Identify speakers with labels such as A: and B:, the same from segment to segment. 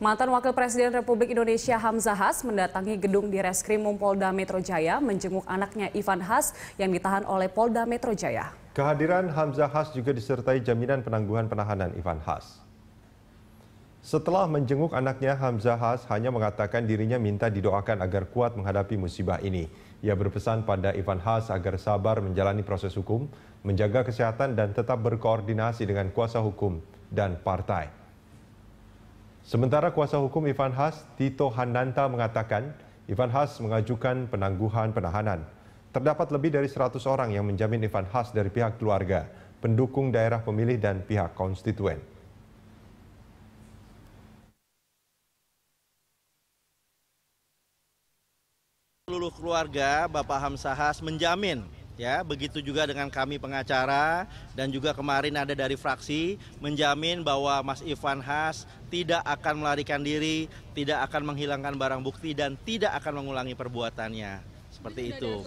A: Mantan Wakil Presiden Republik Indonesia Hamzah Has mendatangi gedung di Reskrimum Polda Metro Jaya menjenguk anaknya Ivan Has yang ditahan oleh Polda Metro Jaya.
B: Kehadiran Hamzah Has juga disertai jaminan penangguhan penahanan Ivan Has. Setelah menjenguk anaknya, Hamzah Has hanya mengatakan dirinya minta didoakan agar kuat menghadapi musibah ini. Ia berpesan pada Ivan Has agar sabar menjalani proses hukum, menjaga kesehatan dan tetap berkoordinasi dengan kuasa hukum dan partai. Sementara kuasa hukum Ivan Has, Tito Handanta mengatakan, Ivan Has mengajukan penangguhan penahanan. Terdapat lebih dari 100 orang yang menjamin Ivan Has dari pihak keluarga, pendukung daerah pemilih dan pihak konstituen.
C: Seluruh keluarga Bapak Hamsahas menjamin ya begitu juga dengan kami pengacara dan juga kemarin ada dari fraksi menjamin bahwa Mas Ivan Has tidak akan melarikan diri, tidak akan menghilangkan barang bukti dan tidak akan mengulangi perbuatannya. Seperti itu.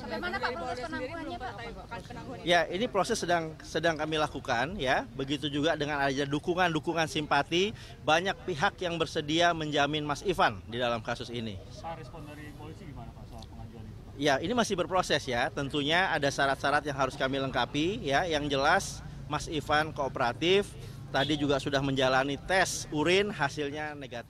C: Ya, ini proses sedang sedang kami lakukan ya. Begitu juga dengan ada dukungan-dukungan simpati banyak pihak yang bersedia menjamin Mas Ivan di dalam kasus ini. Ya, ini masih berproses ya. Tentunya ada syarat-syarat yang harus kami lengkapi ya. Yang jelas Mas Ivan kooperatif. Tadi juga sudah menjalani tes urin hasilnya negatif.